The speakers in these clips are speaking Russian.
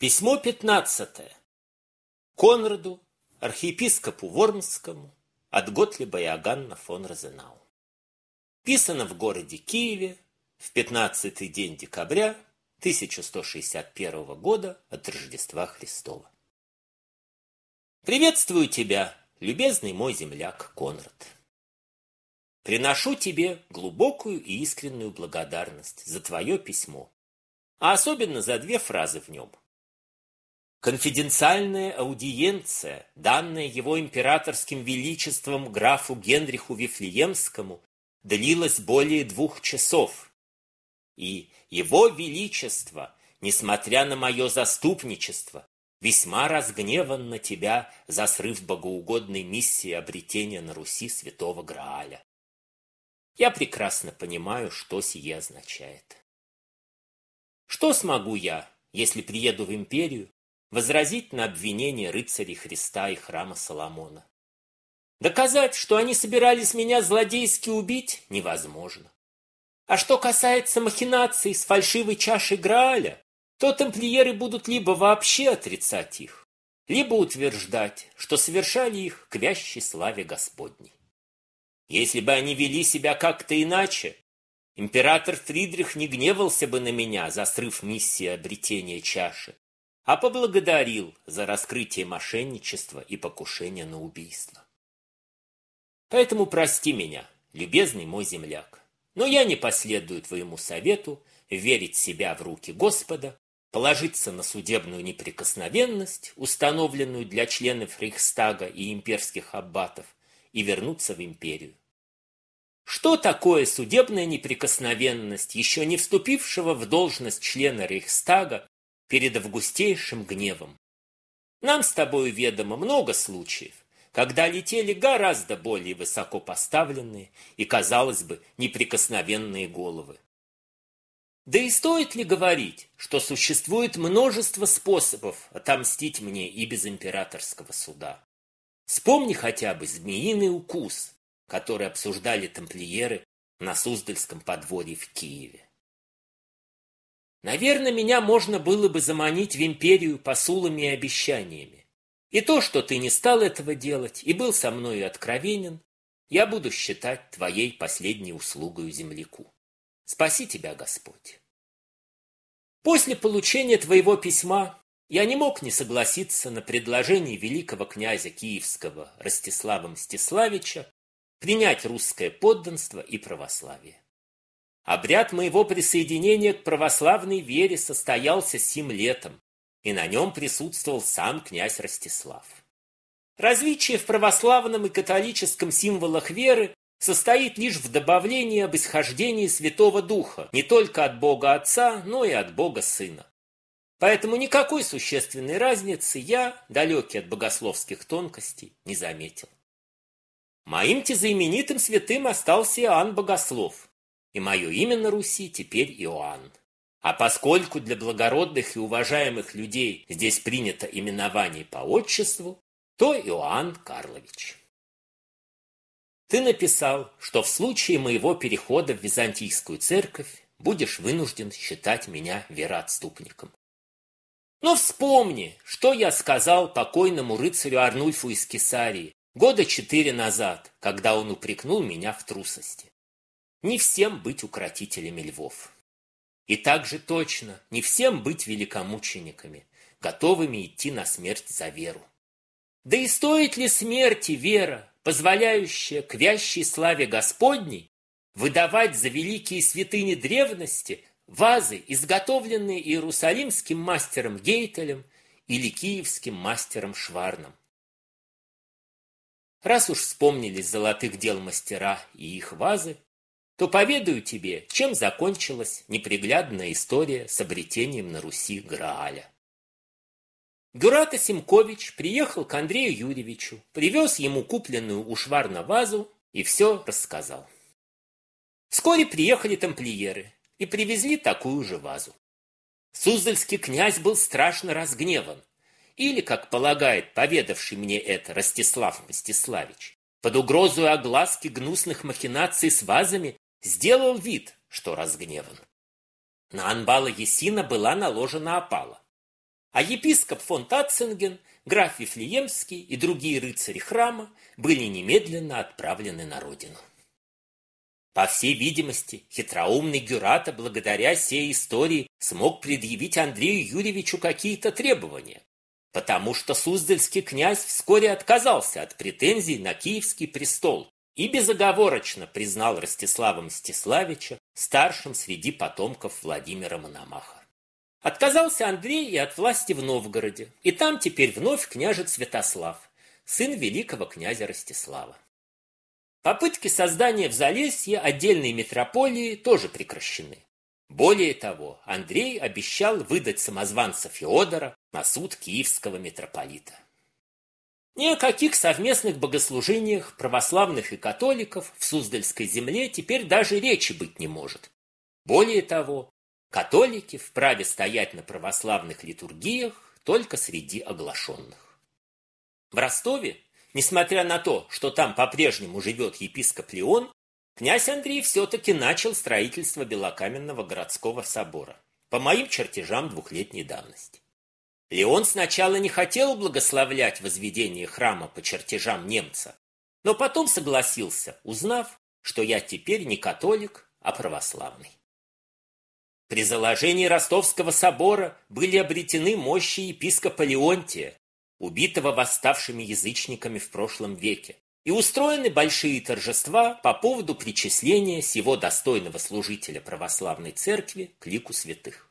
Письмо 15. Конраду, архиепископу Вормскому от Готлиба Иоганна фон Розенау. Писано в городе Киеве в 15-й день декабря 1161 года от Рождества Христова. Приветствую тебя, любезный мой земляк Конрад. Приношу тебе глубокую и искреннюю благодарность за твое письмо, а особенно за две фразы в нем – Конфиденциальная аудиенция, данная его императорским величеством графу Генриху Вифлеемскому, длилась более двух часов. И его величество, несмотря на мое заступничество, весьма разгневан на тебя за срыв богоугодной миссии обретения на Руси святого Грааля. Я прекрасно понимаю, что сие означает. Что смогу я, если приеду в империю возразить на обвинение рыцарей Христа и храма Соломона. Доказать, что они собирались меня злодейски убить, невозможно. А что касается махинаций с фальшивой чашей Грааля, то тамплиеры будут либо вообще отрицать их, либо утверждать, что совершали их к вящей славе Господней. Если бы они вели себя как-то иначе, император Фридрих не гневался бы на меня за срыв миссии обретения чаши а поблагодарил за раскрытие мошенничества и покушения на убийство. Поэтому прости меня, любезный мой земляк, но я не последую твоему совету верить себя в руки Господа, положиться на судебную неприкосновенность, установленную для членов Рейхстага и имперских аббатов, и вернуться в империю. Что такое судебная неприкосновенность еще не вступившего в должность члена Рейхстага перед августейшим гневом. Нам с тобой ведомо много случаев, когда летели гораздо более высоко поставленные и, казалось бы, неприкосновенные головы. Да и стоит ли говорить, что существует множество способов отомстить мне и без императорского суда? Вспомни хотя бы змеиный укус, который обсуждали тамплиеры на Суздальском подворье в Киеве. Наверное, меня можно было бы заманить в империю посулами и обещаниями. И то, что ты не стал этого делать и был со мною откровенен, я буду считать твоей последней услугою земляку. Спаси тебя, Господь. После получения твоего письма я не мог не согласиться на предложение великого князя Киевского Ростислава Мстиславича принять русское подданство и православие. Обряд моего присоединения к православной вере состоялся сим летом, и на нем присутствовал сам князь Ростислав. Различие в православном и католическом символах веры состоит лишь в добавлении об исхождении Святого Духа не только от Бога Отца, но и от Бога Сына. Поэтому никакой существенной разницы я, далекий от богословских тонкостей, не заметил. Моим тезаименитым святым остался Иоанн Богослов – и мое имя на Руси теперь Иоанн. А поскольку для благородных и уважаемых людей здесь принято именование по отчеству, то Иоанн Карлович. Ты написал, что в случае моего перехода в византийскую церковь будешь вынужден считать меня вероотступником. Но вспомни, что я сказал покойному рыцарю Арнульфу из Кесарии года четыре назад, когда он упрекнул меня в трусости не всем быть укротителями львов. И также точно не всем быть великомучениками, готовыми идти на смерть за веру. Да и стоит ли смерти вера, позволяющая к вящей славе Господней выдавать за великие святыни древности вазы, изготовленные иерусалимским мастером Гейтелем или киевским мастером Шварном? Раз уж вспомнили золотых дел мастера и их вазы, то поведаю тебе, чем закончилась неприглядная история с обретением на Руси Грааля. Гюрата Симкович приехал к Андрею Юрьевичу, привез ему купленную у Шварна вазу и все рассказал. Вскоре приехали тамплиеры и привезли такую же вазу. Суздальский князь был страшно разгневан, или, как полагает поведавший мне это Ростислав Мстиславич, под угрозу огласки гнусных махинаций с вазами сделал вид, что разгневан. На Анбала Есина была наложена опала. А епископ фон Татцинген, граф Вифлеемский и другие рыцари храма были немедленно отправлены на родину. По всей видимости, хитроумный Гюрата благодаря сей истории смог предъявить Андрею Юрьевичу какие-то требования, потому что суздальский князь вскоре отказался от претензий на киевский престол и безоговорочно признал Ростислава Мстиславича старшим среди потомков Владимира Мономаха. Отказался Андрей и от власти в Новгороде, и там теперь вновь княжет Святослав, сын великого князя Ростислава. Попытки создания в Залесье отдельной митрополии тоже прекращены. Более того, Андрей обещал выдать самозванца Феодора на суд киевского митрополита. Ни о каких совместных богослужениях православных и католиков в Суздальской земле теперь даже речи быть не может. Более того, католики вправе стоять на православных литургиях только среди оглашенных. В Ростове, несмотря на то, что там по-прежнему живет епископ Леон, князь Андрей все-таки начал строительство Белокаменного городского собора, по моим чертежам двухлетней давности. Леон сначала не хотел благословлять возведение храма по чертежам немца, но потом согласился, узнав, что я теперь не католик, а православный. При заложении Ростовского собора были обретены мощи епископа Леонтия, убитого восставшими язычниками в прошлом веке, и устроены большие торжества по поводу причисления сего достойного служителя православной церкви к лику святых.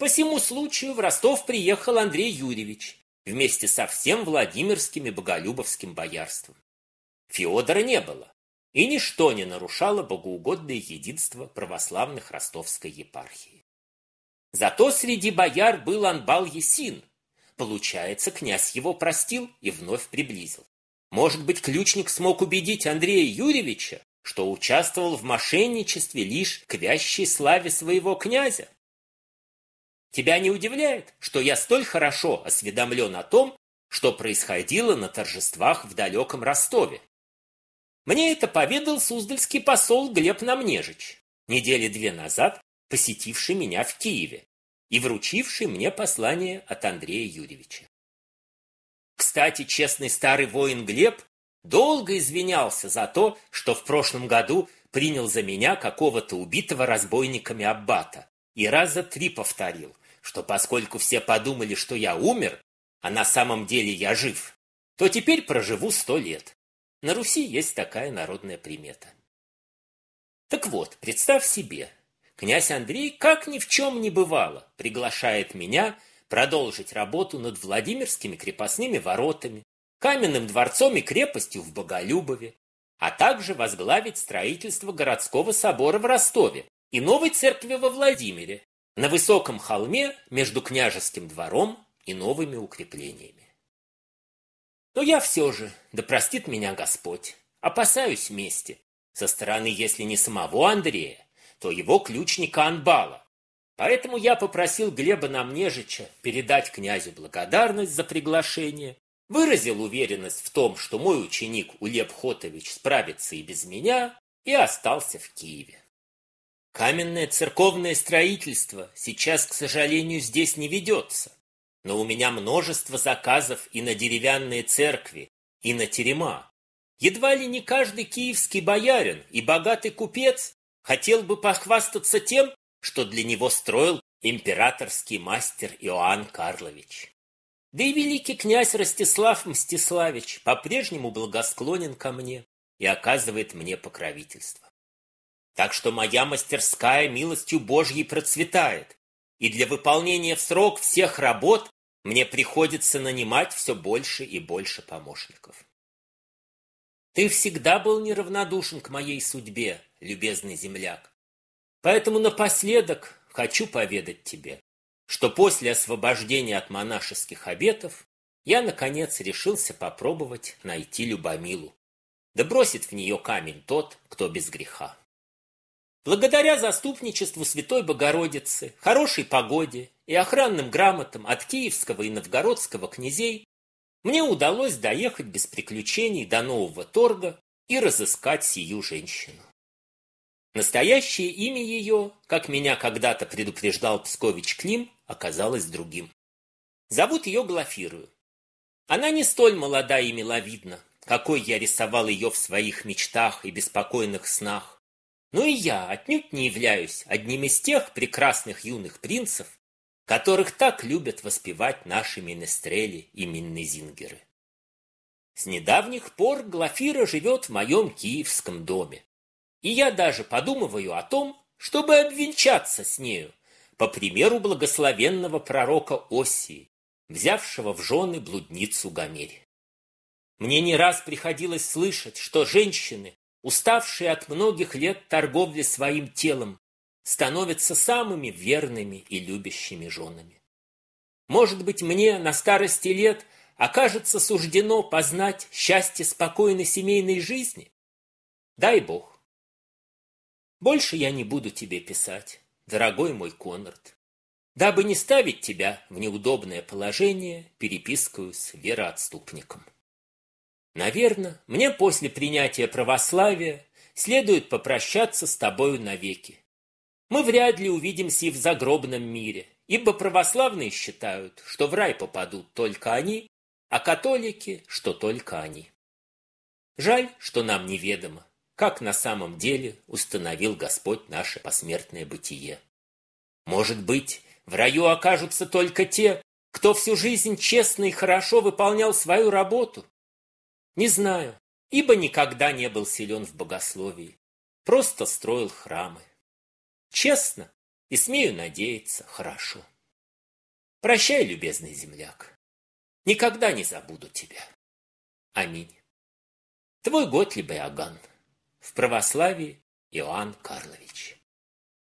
По сему случаю в Ростов приехал Андрей Юрьевич вместе со всем Владимирским и Боголюбовским боярством. Феодора не было, и ничто не нарушало богоугодное единство православных ростовской епархии. Зато среди бояр был Анбал Есин. Получается, князь его простил и вновь приблизил. Может быть, ключник смог убедить Андрея Юрьевича, что участвовал в мошенничестве лишь к вящей славе своего князя? Тебя не удивляет, что я столь хорошо осведомлен о том, что происходило на торжествах в далеком Ростове? Мне это поведал суздальский посол Глеб Намнежич, недели две назад посетивший меня в Киеве и вручивший мне послание от Андрея Юрьевича. Кстати, честный старый воин Глеб долго извинялся за то, что в прошлом году принял за меня какого-то убитого разбойниками аббата и раза три повторил, что поскольку все подумали, что я умер, а на самом деле я жив, то теперь проживу сто лет. На Руси есть такая народная примета. Так вот, представь себе, князь Андрей, как ни в чем не бывало, приглашает меня продолжить работу над Владимирскими крепостными воротами, каменным дворцом и крепостью в Боголюбове, а также возглавить строительство городского собора в Ростове и новой церкви во Владимире, на высоком холме между княжеским двором и новыми укреплениями. Но я все же, да простит меня Господь, опасаюсь мести со стороны, если не самого Андрея, то его ключника Анбала. Поэтому я попросил Глеба Намнежича передать князю благодарность за приглашение, выразил уверенность в том, что мой ученик Улеп Хотович справится и без меня, и остался в Киеве. Каменное церковное строительство сейчас, к сожалению, здесь не ведется. Но у меня множество заказов и на деревянные церкви, и на терема. Едва ли не каждый киевский боярин и богатый купец хотел бы похвастаться тем, что для него строил императорский мастер Иоанн Карлович. Да и великий князь Ростислав Мстиславич по-прежнему благосклонен ко мне и оказывает мне покровительство. Так что моя мастерская милостью Божьей процветает, и для выполнения в срок всех работ мне приходится нанимать все больше и больше помощников. Ты всегда был неравнодушен к моей судьбе, любезный земляк. Поэтому напоследок хочу поведать тебе, что после освобождения от монашеских обетов я, наконец, решился попробовать найти Любомилу. Да бросит в нее камень тот, кто без греха. Благодаря заступничеству Святой Богородицы, хорошей погоде и охранным грамотам от киевского и новгородского князей, мне удалось доехать без приключений до нового торга и разыскать сию женщину. Настоящее имя ее, как меня когда-то предупреждал Пскович Клим, оказалось другим. Зовут ее Глафирую. Она не столь молода и миловидна, какой я рисовал ее в своих мечтах и беспокойных снах, но ну и я отнюдь не являюсь одним из тех прекрасных юных принцев, которых так любят воспевать наши менестрели и миннезингеры. С недавних пор Глафира живет в моем киевском доме, и я даже подумываю о том, чтобы обвенчаться с нею, по примеру благословенного пророка Осии, взявшего в жены блудницу Гомерь. Мне не раз приходилось слышать, что женщины, уставшие от многих лет торговли своим телом, становятся самыми верными и любящими женами. Может быть, мне на старости лет окажется суждено познать счастье спокойной семейной жизни? Дай Бог. Больше я не буду тебе писать, дорогой мой Конрад, дабы не ставить тебя в неудобное положение перепискую с вероотступником. Наверное, мне после принятия православия следует попрощаться с тобою навеки. Мы вряд ли увидимся и в загробном мире, ибо православные считают, что в рай попадут только они, а католики, что только они. Жаль, что нам неведомо, как на самом деле установил Господь наше посмертное бытие. Может быть, в раю окажутся только те, кто всю жизнь честно и хорошо выполнял свою работу, не знаю, ибо никогда не был силен в богословии. Просто строил храмы. Честно и, смею надеяться, хорошо. Прощай, любезный земляк. Никогда не забуду тебя. Аминь. Твой Готлиб Иоганн. В православии Иоанн Карлович.